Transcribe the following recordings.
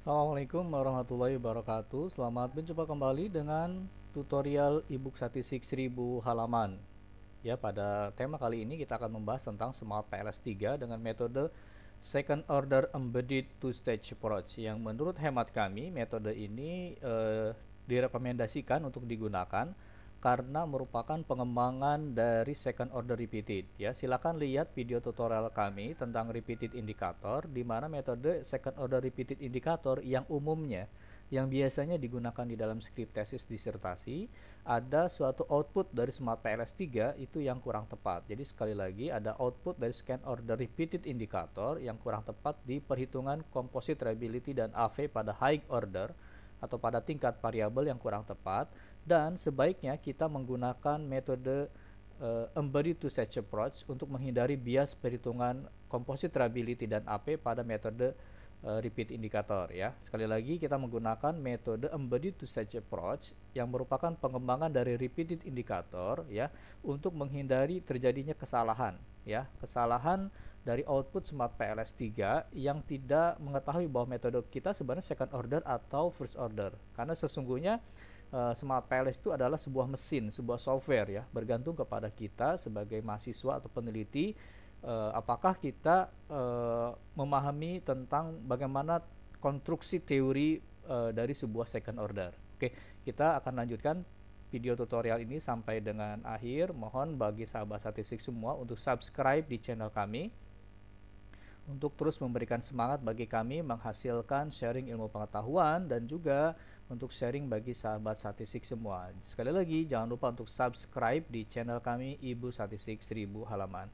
Assalamualaikum warahmatullahi wabarakatuh Selamat berjumpa kembali dengan tutorial ebook statistik 1000 halaman Ya pada tema kali ini kita akan membahas tentang Smart PLS3 dengan metode Second Order Embedded Two-Stage Approach yang menurut hemat kami metode ini eh, direkomendasikan untuk digunakan karena merupakan pengembangan dari second order repeated ya silakan lihat video tutorial kami tentang repeated indicator di mana metode second order repeated indicator yang umumnya yang biasanya digunakan di dalam skrip tesis disertasi ada suatu output dari smart PLS 3 itu yang kurang tepat jadi sekali lagi ada output dari scan order repeated indicator yang kurang tepat di perhitungan composite reliability dan AV pada high order atau pada tingkat variabel yang kurang tepat dan sebaiknya kita menggunakan metode uh, eh, embedded to search approach untuk menghindari bias perhitungan composite reliability dan AP pada metode eh, repeat indikator ya. Sekali lagi kita menggunakan metode embedded to search approach yang merupakan pengembangan dari repeated indikator ya untuk menghindari terjadinya kesalahan ya, kesalahan dari output smart PLS 3 yang tidak mengetahui bahwa metode kita sebenarnya second order atau first order karena sesungguhnya uh, Smart Palace itu adalah sebuah mesin, sebuah software ya, bergantung kepada kita sebagai mahasiswa atau peneliti uh, apakah kita uh, memahami tentang bagaimana konstruksi teori uh, dari sebuah second order. Oke, kita akan lanjutkan video tutorial ini sampai dengan akhir. Mohon bagi sahabat statistik semua untuk subscribe di channel kami untuk terus memberikan semangat bagi kami menghasilkan sharing ilmu pengetahuan dan juga untuk sharing bagi sahabat statistik semua. Sekali lagi, jangan lupa untuk subscribe di channel kami Ibu Statistik 1000 halaman.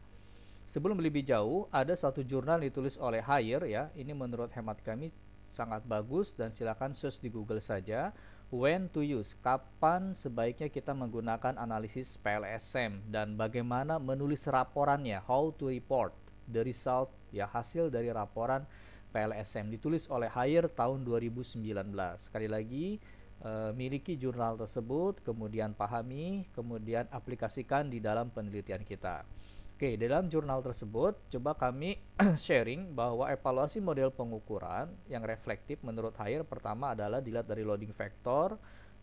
Sebelum lebih jauh, ada satu jurnal ditulis oleh Hire. ya. Ini menurut hemat kami sangat bagus dan silakan search di Google saja. When to use, kapan sebaiknya kita menggunakan analisis PLSM dan bagaimana menulis raporannya, how to report the result ya hasil dari raporan PLSM ditulis oleh Hire tahun 2019. Sekali lagi e, miliki jurnal tersebut, kemudian pahami, kemudian aplikasikan di dalam penelitian kita. Oke, dalam jurnal tersebut coba kami sharing bahwa evaluasi model pengukuran yang reflektif menurut Hire pertama adalah dilihat dari loading factor,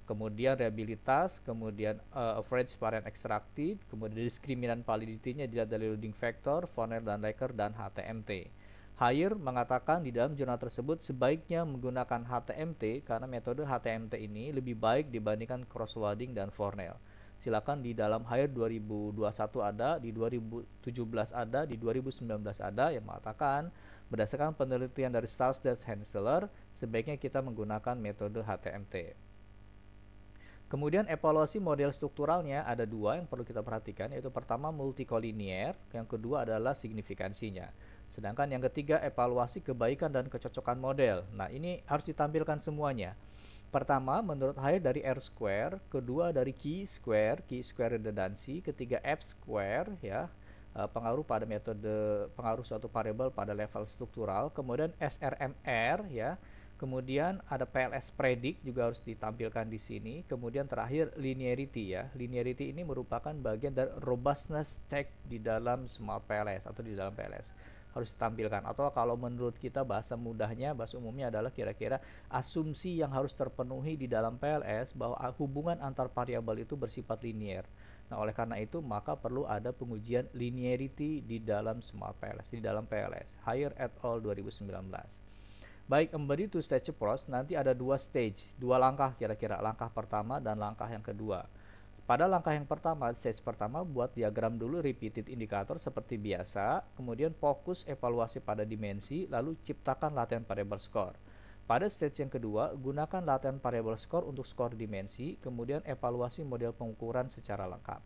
kemudian reliabilitas, kemudian uh, average variant extracted, kemudian diskriminan validity-nya dilihat dari loading factor, Forner dan Laker dan HTMT. Hayer mengatakan di dalam jurnal tersebut sebaiknya menggunakan HTMT karena metode HTMT ini lebih baik dibandingkan crosswalding dan Fornell. Silakan di dalam Hayer 2021 ada, di 2017 ada, di 2019 ada yang mengatakan berdasarkan penelitian dari dan Henseler, sebaiknya kita menggunakan metode HTMT. Kemudian evaluasi model strukturalnya ada dua yang perlu kita perhatikan, yaitu pertama multikolinier, yang kedua adalah signifikansinya. Sedangkan yang ketiga evaluasi kebaikan dan kecocokan model. Nah, ini harus ditampilkan semuanya. Pertama, menurut Hire dari R square, kedua dari Q square, Q square redundancy, ketiga F square ya, eh, pengaruh pada metode pengaruh suatu variabel pada level struktural, kemudian SRMR ya. Kemudian ada PLS predict juga harus ditampilkan di sini. Kemudian terakhir linearity ya. Linearity ini merupakan bagian dari robustness check di dalam small PLS atau di dalam PLS harus ditampilkan atau kalau menurut kita bahasa mudahnya bahasa umumnya adalah kira-kira asumsi yang harus terpenuhi di dalam PLS bahwa ah, hubungan antar variabel itu bersifat linier. Nah, oleh karena itu maka perlu ada pengujian linearity di dalam semua PLS, di dalam PLS Higher at All 2019. Baik embedded to stage pros. nanti ada dua stage, dua langkah kira-kira, langkah pertama dan langkah yang kedua. Pada langkah yang pertama, stage pertama buat diagram dulu repeated indikator seperti biasa, kemudian fokus evaluasi pada dimensi, lalu ciptakan latihan variable score. Pada stage yang kedua, gunakan latihan variable score untuk skor dimensi, kemudian evaluasi model pengukuran secara lengkap.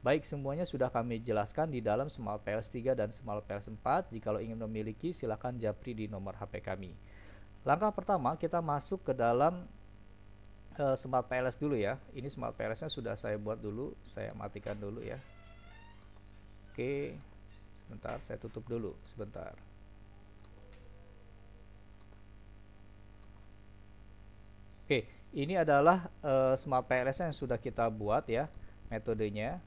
Baik, semuanya sudah kami jelaskan di dalam Small PLS 3 dan Small PLS 4. lo ingin memiliki, silakan japri di nomor HP kami. Langkah pertama, kita masuk ke dalam uh, smart PLS dulu ya. Ini smart PLS-nya sudah saya buat dulu, saya matikan dulu ya. Oke. Sebentar, saya tutup dulu, sebentar. Oke, ini adalah uh, smart PLS yang sudah kita buat ya, metodenya.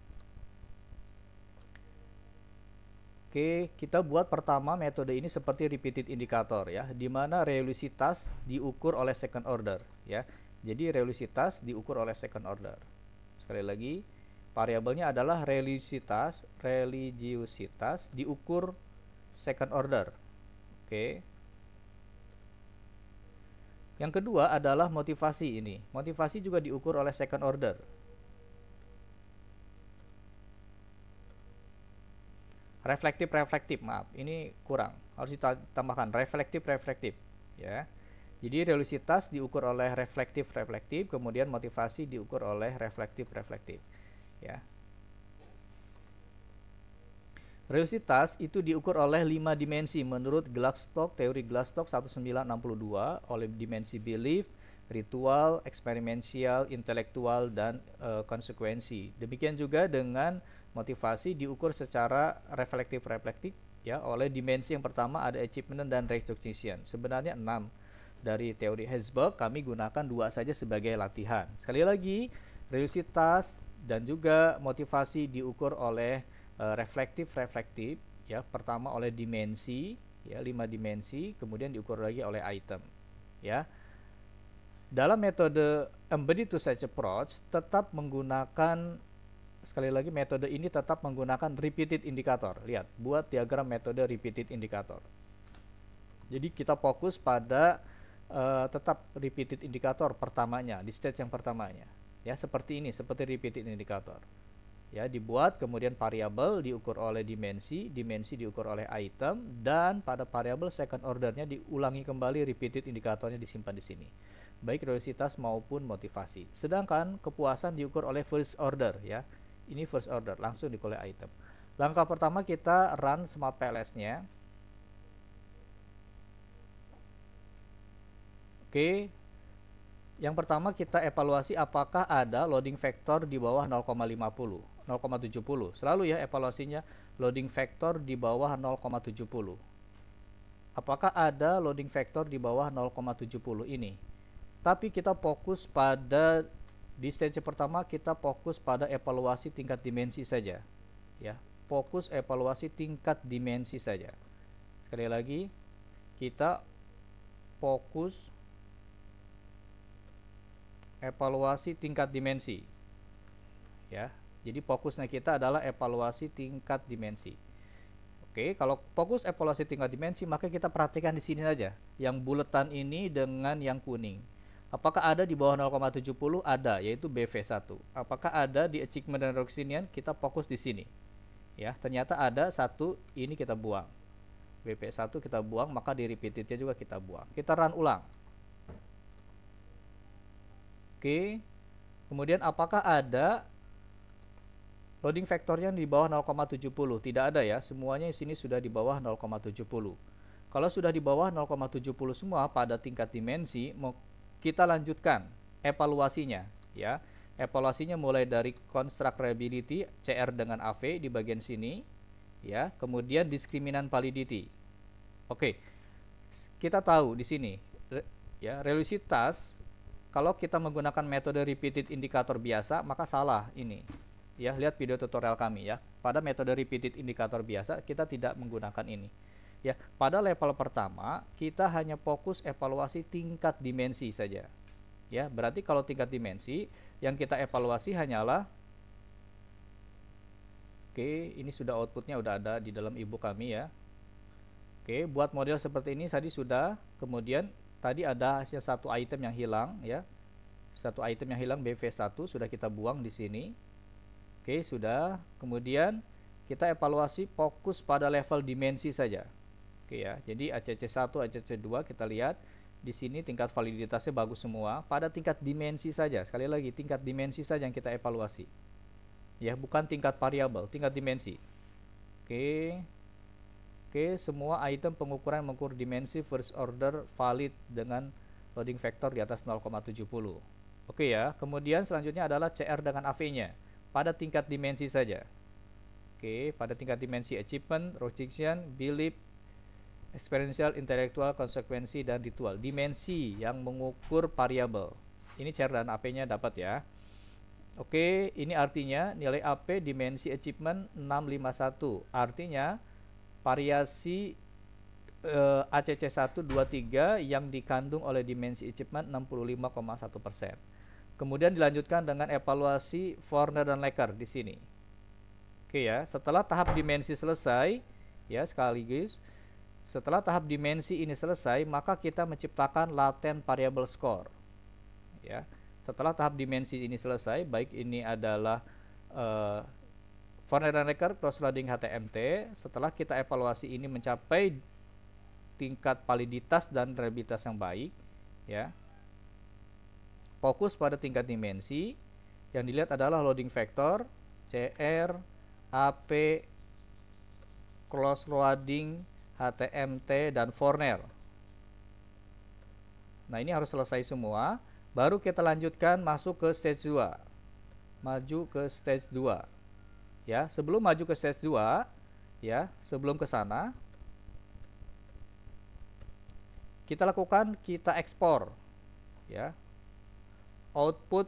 Oke, kita buat pertama metode ini seperti repeated indicator ya, di mana diukur oleh second order ya. Jadi reliusitas diukur oleh second order. Sekali lagi, variabelnya adalah religiositas, religiositas diukur second order. Oke. Yang kedua adalah motivasi ini. Motivasi juga diukur oleh second order. Reflektif reflektif, maaf, ini kurang. Harus ditambahkan reflektif reflektif, ya. Jadi realisitas diukur oleh reflektif-reflektif, kemudian motivasi diukur oleh reflektif-reflektif. Ya. Relusitas itu diukur oleh lima dimensi menurut Gluckstock, teori Gluckstock 1962 oleh dimensi belief, ritual, eksperimensial, intelektual, dan e, konsekuensi. Demikian juga dengan motivasi diukur secara reflektif-reflektif ya oleh dimensi yang pertama ada achievement dan recognition. Sebenarnya enam dari teori hezbollah kami gunakan dua saja sebagai latihan. Sekali lagi, religiositas dan juga motivasi diukur oleh uh, eh, reflektif reflektif ya, pertama oleh dimensi ya, lima dimensi, kemudian diukur lagi oleh item ya. Dalam metode embedded to such approach tetap menggunakan sekali lagi metode ini tetap menggunakan repeated indikator. Lihat, buat diagram metode repeated indikator. Jadi kita fokus pada uh, tetap repeated indikator pertamanya di stage yang pertamanya ya seperti ini seperti repeated indikator ya dibuat kemudian variabel diukur oleh dimensi dimensi diukur oleh item dan pada variabel second ordernya diulangi kembali repeated indikatornya disimpan di sini baik kreativitas maupun motivasi sedangkan kepuasan diukur oleh first order ya ini first order langsung diukur oleh item langkah pertama kita run smart PLS nya Oke. Yang pertama kita evaluasi apakah ada loading factor di bawah 0,50, 0,70. Selalu ya evaluasinya loading factor di bawah 0,70. Apakah ada loading factor di bawah 0,70 ini? Tapi kita fokus pada distensi pertama kita fokus pada evaluasi tingkat dimensi saja. Ya, fokus evaluasi tingkat dimensi saja. Sekali lagi, kita fokus evaluasi tingkat dimensi. Ya, jadi fokusnya kita adalah evaluasi tingkat dimensi. Oke, kalau fokus evaluasi tingkat dimensi, maka kita perhatikan di sini saja yang buletan ini dengan yang kuning. Apakah ada di bawah 0,70? Ada, yaitu BV1. Apakah ada di achievement dan Kita fokus di sini. Ya, ternyata ada satu, ini kita buang. bv 1 kita buang, maka di repeatednya juga kita buang. Kita run ulang. Oke. Kemudian apakah ada loading yang di bawah 0,70? Tidak ada ya, semuanya di sini sudah di bawah 0,70. Kalau sudah di bawah 0,70 semua pada tingkat dimensi, kita lanjutkan evaluasinya ya. Evaluasinya mulai dari construct reliability CR dengan AV di bagian sini ya, kemudian diskriminan validity. Oke. Kita tahu di sini ya, realisasitas kalau kita menggunakan metode repeated indikator biasa, maka salah ini. Ya, lihat video tutorial kami ya. Pada metode repeated indikator biasa, kita tidak menggunakan ini. Ya, pada level pertama, kita hanya fokus evaluasi tingkat dimensi saja. Ya, berarti kalau tingkat dimensi, yang kita evaluasi hanyalah Oke, ini sudah outputnya udah ada di dalam ibu kami ya. Oke, buat model seperti ini tadi sudah, kemudian tadi ada hasil satu item yang hilang ya. Satu item yang hilang BV1 sudah kita buang di sini. Oke, sudah. Kemudian kita evaluasi fokus pada level dimensi saja. Oke ya. Jadi ACC1, ACC2 kita lihat di sini tingkat validitasnya bagus semua pada tingkat dimensi saja sekali lagi tingkat dimensi saja yang kita evaluasi ya bukan tingkat variabel tingkat dimensi oke Oke, semua item pengukuran mengukur dimensi first order valid dengan loading factor di atas 0,70. Oke ya, kemudian selanjutnya adalah CR dengan AV-nya pada tingkat dimensi saja. Oke, pada tingkat dimensi achievement, restriction, belief, experiential, intellectual, konsekuensi dan ritual. Dimensi yang mengukur variabel. Ini CR dan av nya dapat ya. Oke, ini artinya nilai AP dimensi achievement 651. Artinya variasi uh, eh, ACC123 yang dikandung oleh dimensi achievement 65,1%. Kemudian dilanjutkan dengan evaluasi Forner dan Lecker di sini. Oke ya, setelah tahap dimensi selesai, ya sekaligus setelah tahap dimensi ini selesai, maka kita menciptakan latent variable score. Ya. Setelah tahap dimensi ini selesai, baik ini adalah uh, Fornerian Record cross loading HTMT setelah kita evaluasi ini mencapai tingkat validitas dan reliabilitas yang baik ya fokus pada tingkat dimensi yang dilihat adalah loading factor CR AP cross loading HTMT dan Forner nah ini harus selesai semua baru kita lanjutkan masuk ke stage 2 maju ke stage 2 ya sebelum maju ke stage 2 ya sebelum ke sana kita lakukan kita ekspor ya output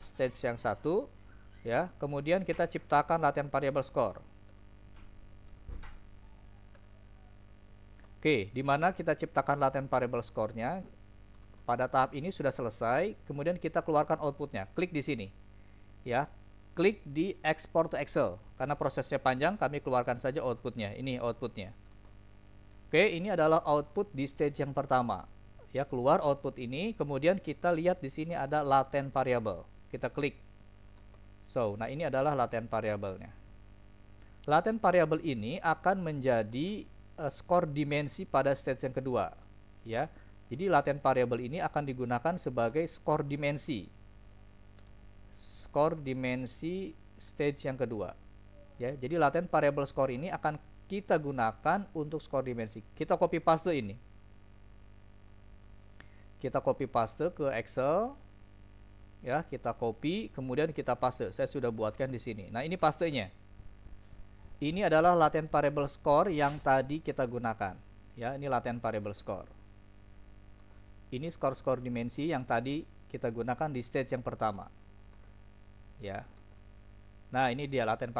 stage yang satu ya kemudian kita ciptakan latihan variable score oke di mana kita ciptakan latihan variable score-nya pada tahap ini sudah selesai kemudian kita keluarkan outputnya klik di sini ya klik di export to Excel. Karena prosesnya panjang, kami keluarkan saja outputnya. Ini outputnya. Oke, ini adalah output di stage yang pertama. Ya, keluar output ini, kemudian kita lihat di sini ada latent variable. Kita klik. So, nah ini adalah latent variabelnya. Latent variable ini akan menjadi uh, skor dimensi pada stage yang kedua. Ya, jadi latent variable ini akan digunakan sebagai skor dimensi score dimensi stage yang kedua. Ya, jadi latent variable score ini akan kita gunakan untuk skor dimensi. Kita copy paste ini. Kita copy paste ke Excel. Ya, kita copy, kemudian kita paste. Saya sudah buatkan di sini. Nah, ini pastenya. Ini adalah latent variable score yang tadi kita gunakan. Ya, ini latent variable score. Ini skor-skor dimensi yang tadi kita gunakan di stage yang pertama ya. Nah, ini dia laten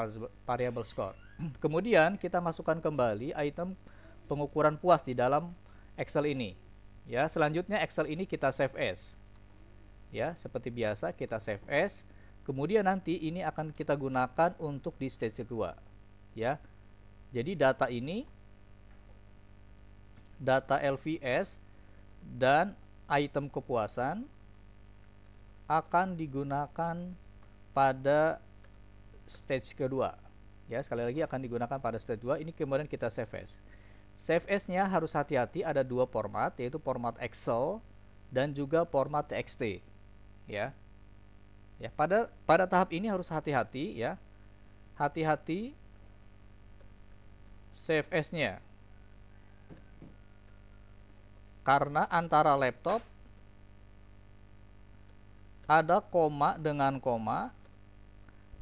variable score. Kemudian kita masukkan kembali item pengukuran puas di dalam Excel ini. Ya, selanjutnya Excel ini kita save as. Ya, seperti biasa kita save as. Kemudian nanti ini akan kita gunakan untuk di stage kedua. Ya. Jadi data ini data LVS dan item kepuasan akan digunakan pada stage kedua ya sekali lagi akan digunakan pada stage 2 ini kemudian kita save as save as nya harus hati-hati ada dua format yaitu format Excel dan juga format TXT ya ya pada pada tahap ini harus hati-hati ya hati-hati save as nya karena antara laptop ada koma dengan koma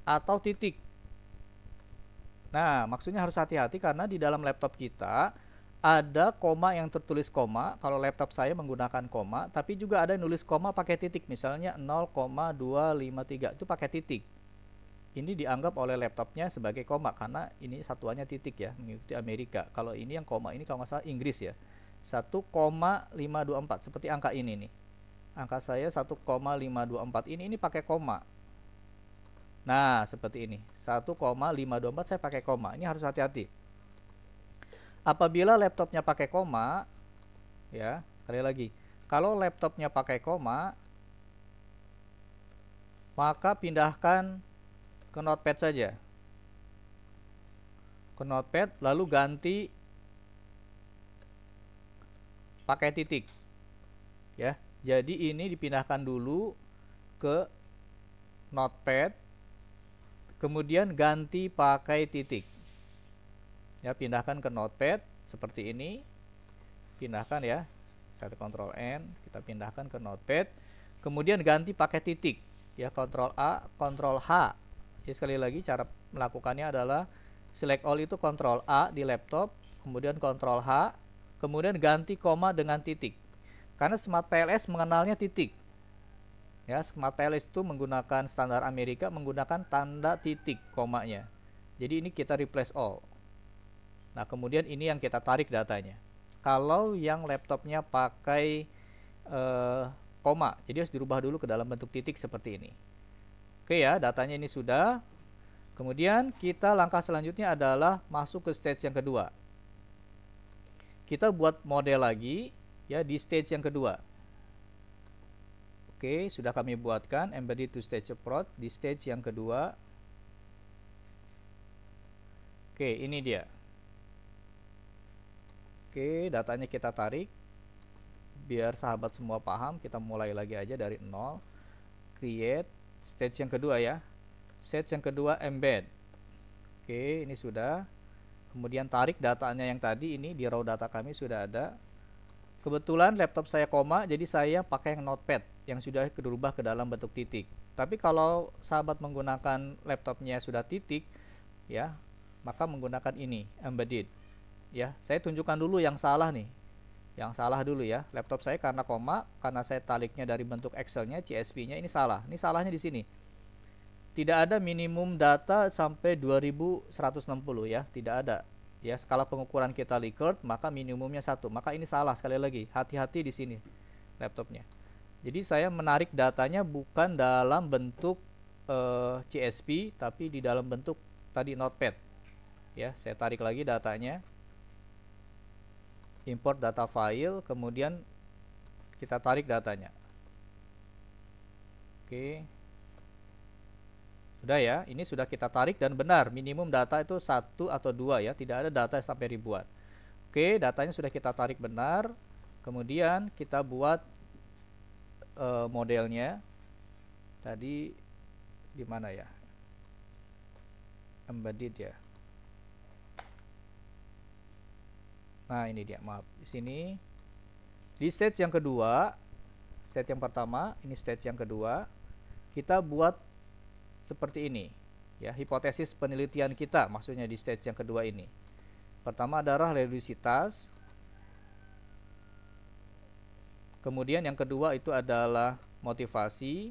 atau titik. Nah, maksudnya harus hati-hati karena di dalam laptop kita ada koma yang tertulis koma. Kalau laptop saya menggunakan koma, tapi juga ada yang nulis koma pakai titik. Misalnya 0,253 itu pakai titik. Ini dianggap oleh laptopnya sebagai koma karena ini satuannya titik ya, mengikuti Amerika. Kalau ini yang koma ini kalau salah Inggris ya. 1,524 seperti angka ini nih. Angka saya 1,524 ini ini pakai koma Nah, seperti ini. 1,524 saya pakai koma. Ini harus hati-hati. Apabila laptopnya pakai koma, ya, sekali lagi. Kalau laptopnya pakai koma, maka pindahkan ke notepad saja. Ke notepad, lalu ganti pakai titik. Ya, jadi ini dipindahkan dulu ke notepad kemudian ganti pakai titik ya pindahkan ke notepad seperti ini pindahkan ya saya kontrol N kita pindahkan ke notepad kemudian ganti pakai titik ya kontrol A kontrol H jadi ya, sekali lagi cara melakukannya adalah select all itu kontrol A di laptop kemudian kontrol H kemudian ganti koma dengan titik karena smart PLS mengenalnya titik Ya, Smartelis itu menggunakan standar Amerika menggunakan tanda titik komanya. Jadi ini kita replace all. Nah, kemudian ini yang kita tarik datanya. Kalau yang laptopnya pakai eh, koma, jadi harus dirubah dulu ke dalam bentuk titik seperti ini. Oke ya, datanya ini sudah. Kemudian kita langkah selanjutnya adalah masuk ke stage yang kedua. Kita buat model lagi ya di stage yang kedua. Oke, sudah kami buatkan embedded to stage approach di stage yang kedua. Oke, ini dia. Oke, datanya kita tarik. Biar sahabat semua paham, kita mulai lagi aja dari nol. Create stage yang kedua ya. Stage yang kedua embed. Oke, ini sudah. Kemudian tarik datanya yang tadi ini di raw data kami sudah ada Kebetulan laptop saya koma, jadi saya pakai yang notepad yang sudah dirubah ke dalam bentuk titik. Tapi kalau sahabat menggunakan laptopnya sudah titik, ya, maka menggunakan ini, embedded. Ya, saya tunjukkan dulu yang salah nih. Yang salah dulu ya, laptop saya karena koma, karena saya taliknya dari bentuk Excelnya, nya CSV-nya, ini salah. Ini salahnya di sini. Tidak ada minimum data sampai 2160 ya, tidak ada ya skala pengukuran kita Likert maka minimumnya satu maka ini salah sekali lagi hati-hati di sini laptopnya jadi saya menarik datanya bukan dalam bentuk uh, eh, CSV tapi di dalam bentuk tadi notepad ya saya tarik lagi datanya import data file kemudian kita tarik datanya oke okay. Sudah ya, ini sudah kita tarik dan benar minimum data itu satu atau dua ya, tidak ada data sampai ribuan. Oke, datanya sudah kita tarik benar. Kemudian kita buat uh, modelnya. Tadi di mana ya? Embedded ya. Nah, ini dia, maaf. Di sini di stage yang kedua, stage yang pertama, ini stage yang kedua, kita buat seperti ini. Ya, hipotesis penelitian kita maksudnya di stage yang kedua ini. Pertama adalah reduksitas Kemudian yang kedua itu adalah motivasi.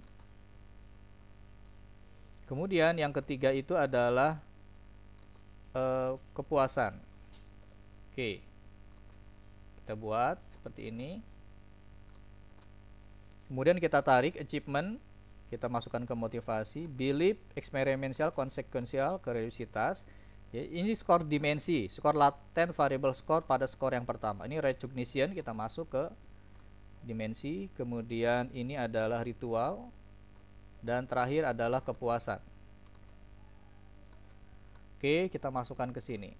Kemudian yang ketiga itu adalah eh, kepuasan. Oke. Kita buat seperti ini. Kemudian kita tarik achievement kita masukkan ke motivasi belief eksperimental konsekuensial ke ya, ini skor dimensi skor laten variable skor pada skor yang pertama ini recognition kita masuk ke dimensi kemudian ini adalah ritual dan terakhir adalah kepuasan oke kita masukkan ke sini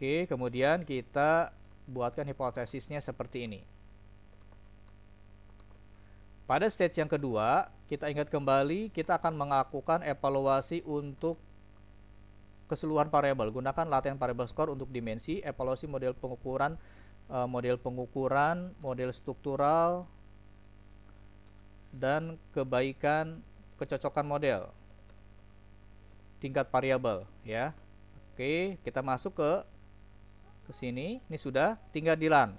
oke kemudian kita buatkan hipotesisnya seperti ini. Pada stage yang kedua, kita ingat kembali kita akan melakukan evaluasi untuk keseluruhan variabel. Gunakan latihan variabel score untuk dimensi, evaluasi model pengukuran, eh, model pengukuran, model struktural, dan kebaikan kecocokan model tingkat variabel ya. Oke, kita masuk ke ke sini. Ini sudah tinggal di run.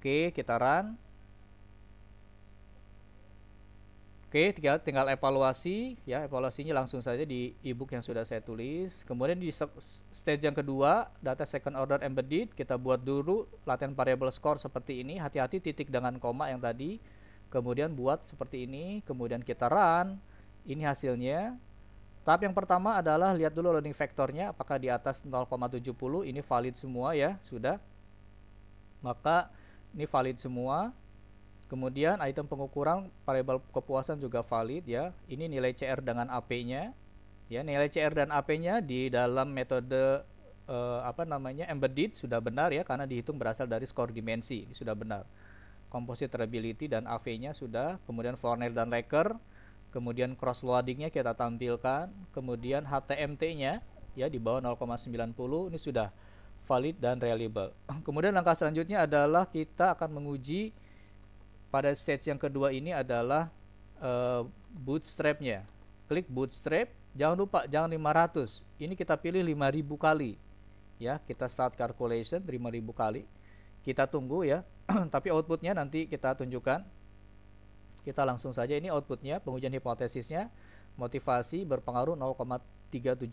Oke, kita run. Oke, tinggal tinggal evaluasi ya. Evaluasinya langsung saja di ebook yang sudah saya tulis. Kemudian di stage yang kedua, data second order embedded, kita buat dulu latent variable score seperti ini. Hati-hati titik dengan koma yang tadi. Kemudian buat seperti ini, kemudian kita run. Ini hasilnya. Tahap yang pertama adalah lihat dulu loading vektornya apakah di atas 0,70 ini valid semua ya, sudah. Maka ini valid semua. Kemudian item pengukuran variabel kepuasan juga valid ya. Ini nilai CR dengan AP-nya. Ya, nilai CR dan AP-nya di dalam metode eh, apa namanya embedded sudah benar ya karena dihitung berasal dari skor dimensi, ini sudah benar. Composite reliability dan AV-nya sudah, kemudian Fournier dan Laker kemudian cross loadingnya kita tampilkan, kemudian HTMT-nya ya di bawah 0,90 ini sudah valid dan reliable. Kemudian langkah selanjutnya adalah kita akan menguji pada stage yang kedua ini adalah uh, eh, bootstrap Klik bootstrap, jangan lupa jangan 500. Ini kita pilih 5000 kali. Ya, kita start calculation 5000 kali. Kita tunggu ya. Tapi outputnya nanti kita tunjukkan kita langsung saja ini outputnya, pengujian hipotesisnya motivasi berpengaruh 0,373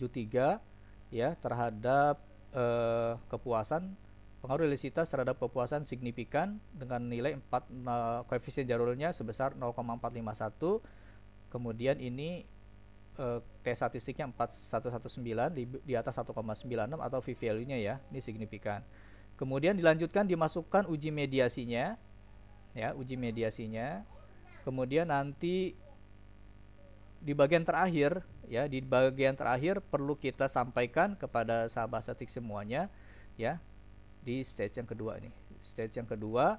ya terhadap eh, kepuasan pengaruh realisitas terhadap kepuasan signifikan dengan nilai 4 eh, koefisien jarulnya sebesar 0,451 kemudian ini eh, tes statistiknya 4119 di, di atas 1,96 atau v value-nya ya ini signifikan kemudian dilanjutkan dimasukkan uji mediasinya ya uji mediasinya Kemudian nanti di bagian terakhir ya di bagian terakhir perlu kita sampaikan kepada sahabat statik semuanya ya di stage yang kedua ini stage yang kedua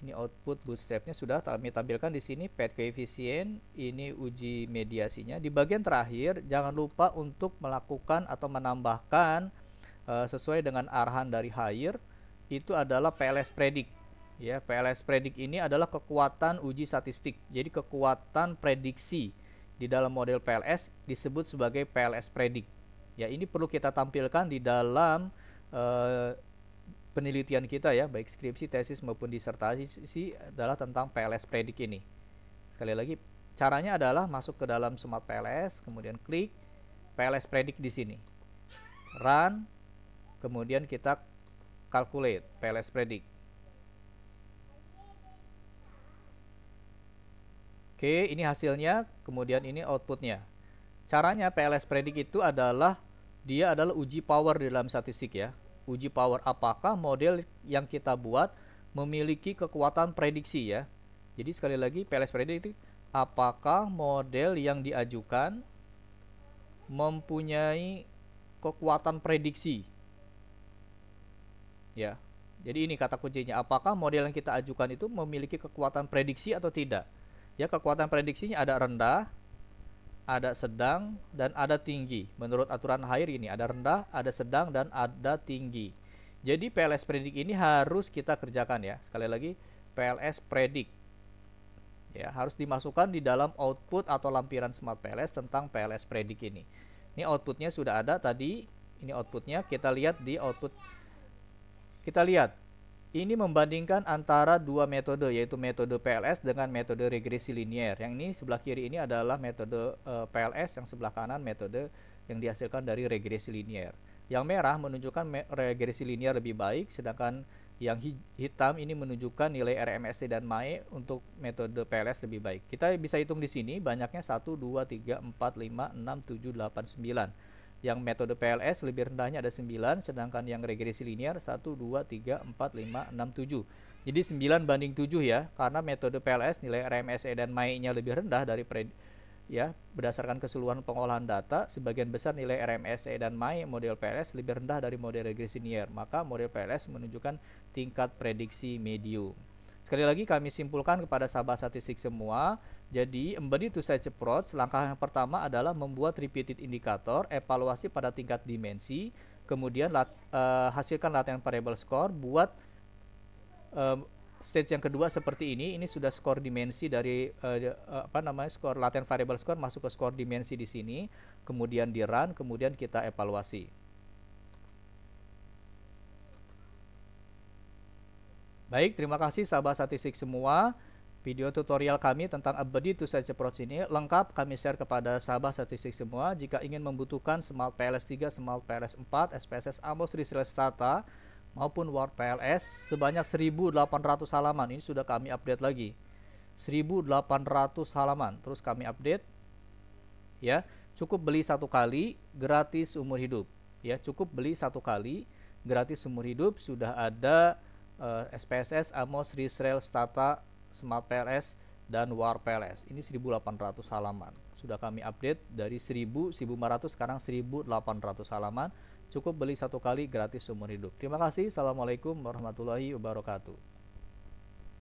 ini output bootstrapnya sudah kami tampilkan di sini pad coefficient ini uji mediasinya di bagian terakhir jangan lupa untuk melakukan atau menambahkan uh, sesuai dengan arahan dari hire itu adalah PLS predict Ya, PLS predik ini adalah kekuatan uji statistik. Jadi kekuatan prediksi di dalam model PLS disebut sebagai PLS predik. Ya, ini perlu kita tampilkan di dalam eh, penelitian kita ya, baik skripsi, tesis maupun disertasi adalah tentang PLS predik ini. Sekali lagi, caranya adalah masuk ke dalam Smart PLS, kemudian klik PLS predik di sini. Run, kemudian kita calculate PLS predik. Oke, ini hasilnya, kemudian ini outputnya. Caranya PLS predik itu adalah, dia adalah uji power di dalam statistik ya. Uji power apakah model yang kita buat memiliki kekuatan prediksi ya. Jadi sekali lagi PLS predik itu apakah model yang diajukan mempunyai kekuatan prediksi. Ya. Jadi ini kata kuncinya, apakah model yang kita ajukan itu memiliki kekuatan prediksi atau tidak? Ya, kekuatan prediksinya ada rendah, ada sedang, dan ada tinggi. Menurut aturan air ini ada rendah, ada sedang, dan ada tinggi. Jadi PLS predik ini harus kita kerjakan ya. Sekali lagi PLS predik. Ya, harus dimasukkan di dalam output atau lampiran Smart PLS tentang PLS predik ini. Ini outputnya sudah ada tadi. Ini outputnya kita lihat di output. Kita lihat ini membandingkan antara dua metode yaitu metode PLS dengan metode regresi linier. Yang ini sebelah kiri ini adalah metode e, eh, PLS, yang sebelah kanan metode yang dihasilkan dari regresi linier. Yang merah menunjukkan me regresi linier lebih baik, sedangkan yang hitam ini menunjukkan nilai RMSD dan MAE untuk metode PLS lebih baik. Kita bisa hitung di sini banyaknya 1 2 3 4 5 6 7 8 9 yang metode PLS lebih rendahnya ada 9 sedangkan yang regresi linear 1 2 3 4 5 6 7. Jadi 9 banding 7 ya karena metode PLS nilai RMSE dan MAI-nya lebih rendah dari pre ya berdasarkan keseluruhan pengolahan data sebagian besar nilai RMSE dan MAI model PLS lebih rendah dari model regresi linear maka model PLS menunjukkan tingkat prediksi medium. Sekali lagi kami simpulkan kepada sahabat statistik semua jadi, embed itu saya approach, langkah yang pertama adalah membuat repeated indikator, evaluasi pada tingkat dimensi, kemudian lat, uh, hasilkan latihan variable score, buat eh, stage yang kedua seperti ini, ini sudah skor dimensi dari uh, apa namanya skor latihan variable score masuk ke skor dimensi di sini, kemudian di run, kemudian kita evaluasi. Baik, terima kasih sahabat statistik semua. Video tutorial kami tentang Abadi to Search Approach ini lengkap kami share kepada sahabat statistik semua. Jika ingin membutuhkan Smart PLS 3, Smart PLS 4, SPSS Amos Research Data maupun Word PLS sebanyak 1.800 halaman. Ini sudah kami update lagi. 1.800 halaman. Terus kami update. Ya, cukup beli satu kali, gratis umur hidup. Ya, cukup beli satu kali, gratis umur hidup. Sudah ada uh, eh, SPSS Amos Research Data Smart PLS, dan War PLS. Ini 1800 halaman. Sudah kami update dari 1000, 1500 sekarang 1800 halaman. Cukup beli satu kali gratis seumur hidup. Terima kasih. Assalamualaikum warahmatullahi wabarakatuh.